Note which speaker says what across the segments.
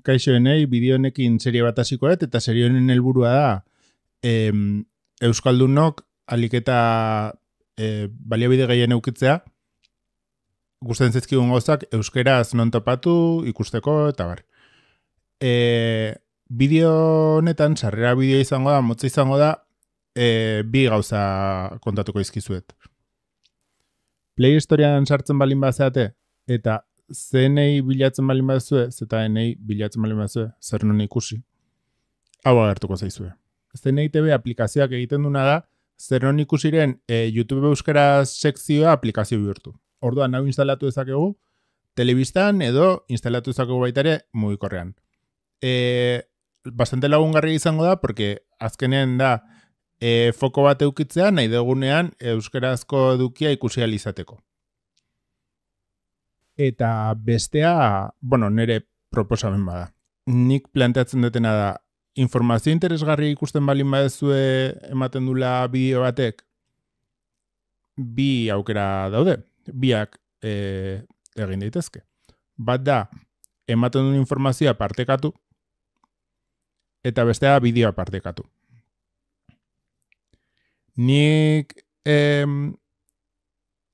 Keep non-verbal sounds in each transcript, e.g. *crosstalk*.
Speaker 1: Kaixoenei, bideo honekin serie bat hasiko eta serie honen helburua da em, euskaldunok aliketa e, baliabide gehien eukitzea gusten zaizkigun gozak euskeraz non topatu ikusteko eta bar. E, bideo honetan sarrera bideo izango da, motza izango da e, bi gauza kontatuko izkizuet. Play historian sartzen balin bazeate eta zenei bilatzen bali mazue, zeta enei bilatzen bali mazue, zer non ikusi. Hau agertuko zaizue. Zenei TV aplikazioak egiten duna da, zer non ikusiren eh, YouTube euskara sekzioa aplikazio bihurtu. Orduan, nau instalatu dezakegu, telebistan edo instalatu dezakegu baitare mugikorrean. E, bastante lagungarri izango da, porque azkenean da, e, foko bat eukitzea nahi dugunean euskarazko edukia ikusi eta bestea, bueno, nire proposamen bada. Nik planteatzen detena da, informazio interesgarri ikusten balin badezue ematen dula bideo batek, bi aukera daude, biak e, egin daitezke. Bat da, ematen duen informazioa partekatu, eta bestea bideoa partekatu. Nik em,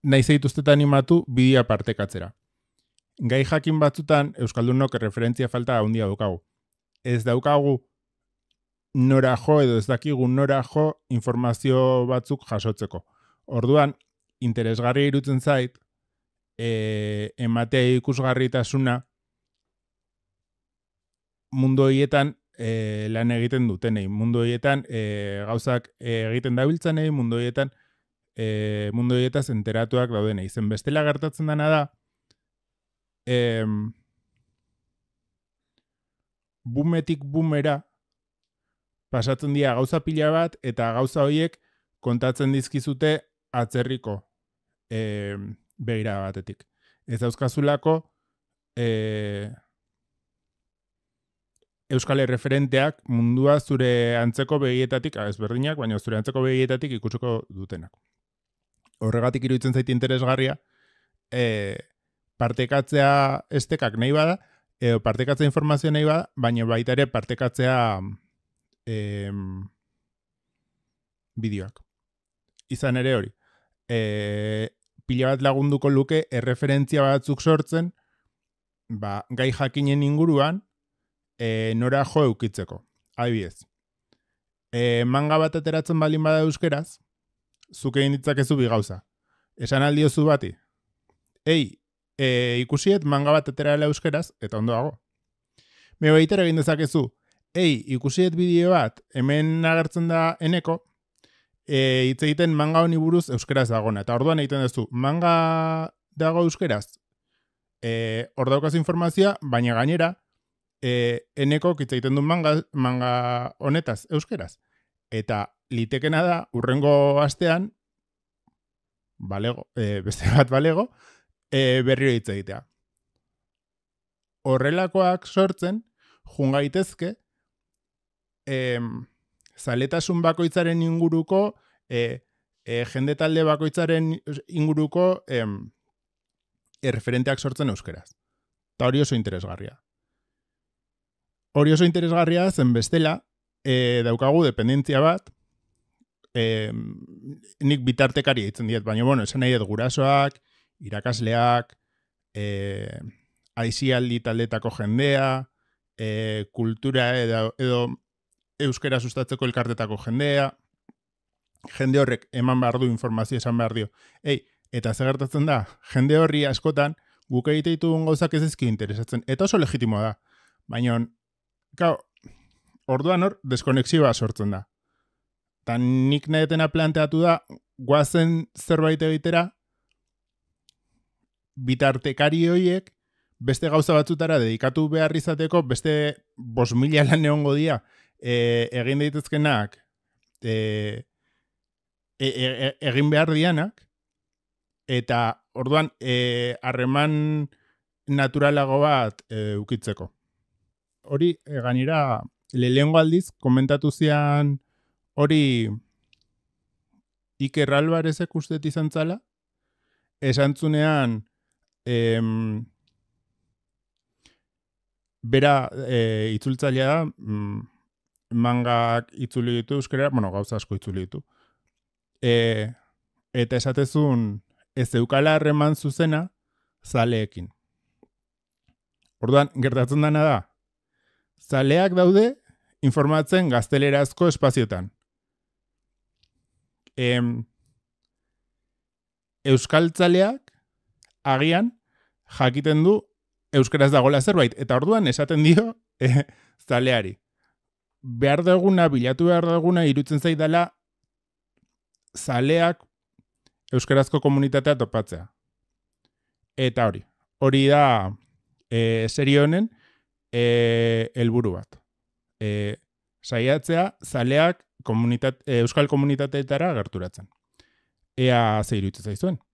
Speaker 1: naiz animatu bidea partekatzera gai jakin batzutan Euskaldunok referentzia falta handia daukagu. Ez daukagu nora jo edo ez dakigu nora jo informazio batzuk jasotzeko. Orduan, interesgarri irutzen zait, e, ematea ikusgarritasuna mundu hoietan eh, lan egiten dutenei, mundu hoietan eh, gauzak e, egiten dabiltzenei, mundu hoietan e, mundu hoietaz enteratuak daudenei. Zen bestela gertatzen dena da, em, bumetik bumera pasatzen dira gauza pila bat eta gauza horiek kontatzen dizkizute atzerriko em, behira batetik. Ez dauzkazulako e, eh, euskale referenteak mundua zure antzeko begietatik ah, ez berdinak, baina zure antzeko begietatik ikusuko dutenak. Horregatik iruditzen zaite interesgarria, eh, partekatzea estekak nahi bada, edo partekatzea informazio nahi bada, baina baita ere partekatzea em, bideoak. Izan ere hori. E, pila bat lagunduko luke erreferentzia batzuk sortzen, ba, gai jakinen inguruan, e, nora jo eukitzeko. Adibidez. E, manga bat ateratzen balin bada euskeraz, zuke egin ditzakezu bi gauza. Esan aldiozu bati. Ei, e, ikusiet manga bat dela euskeraz, eta ondoago. Me behitera egin dezakezu, ei, ikusiet bideo bat, hemen agertzen da eneko, e, hitz egiten manga honi buruz euskeraz dagona. Eta orduan egiten duzu, manga dago euskeraz, e, hor informazioa, baina gainera, e, eneko hitz egiten du manga, manga honetaz euskeraz. Eta litekena da, urrengo astean, balego, e, beste bat balego, e, berriro hitz egitea. Horrelakoak sortzen, jungaitezke, e, zaletasun bakoitzaren inguruko, e, e, jende talde bakoitzaren inguruko em, erreferenteak sortzen euskeraz. Ta hori oso interesgarria. Hori oso interesgarria zen bestela, e, daukagu dependentzia bat, e, nik bitartekari eitzen diet, baina bueno, esan nahi edo gurasoak, irakasleak, e, aizialdi taldetako jendea, e, kultura edo, edo euskera sustatzeko elkartetako jendea, jende horrek eman behar du informazio esan behar dio. Ei, eta zegartatzen da, jende horri askotan guk egiteitu ez ezki interesatzen. Eta oso legitimoa da. Baina, kau, orduan hor, deskonexioa sortzen da. Tan nik nahetena planteatu da, guazen zerbait egitera, bitartekari hoiek beste gauza batzutara dedikatu behar izateko beste bos mila lan egon godia e, egin daitezkenak e, e, e, egin behar dianak eta orduan harreman naturalago bat ukitzeko. Hori e, gainera lehengo aldiz komentatu zian hori Iker barezek ekustet izan zala esantzunean em, bera e, itzultzailea da mm, mangak itzuli ditu euskera, bueno, gauza asko itzuli ditu. E, eta esatezun ez eukala harreman zuzena zaleekin. Orduan, gertatzen dana da, zaleak daude informatzen gaztelerazko espaziotan. Em, euskal agian jakiten du euskaraz dagoela zerbait. Eta orduan esaten dio *laughs* eh, zaleari. Behar duguna, bilatu behar duguna, irutzen zaidala zaleak euskarazko komunitatea topatzea. Eta hori, hori da e, eh, serio honen e, eh, elburu bat. E, saiatzea zaleak komunitate, euskal komunitateetara gerturatzen. Ea zeiru itzaizuen. zaizuen.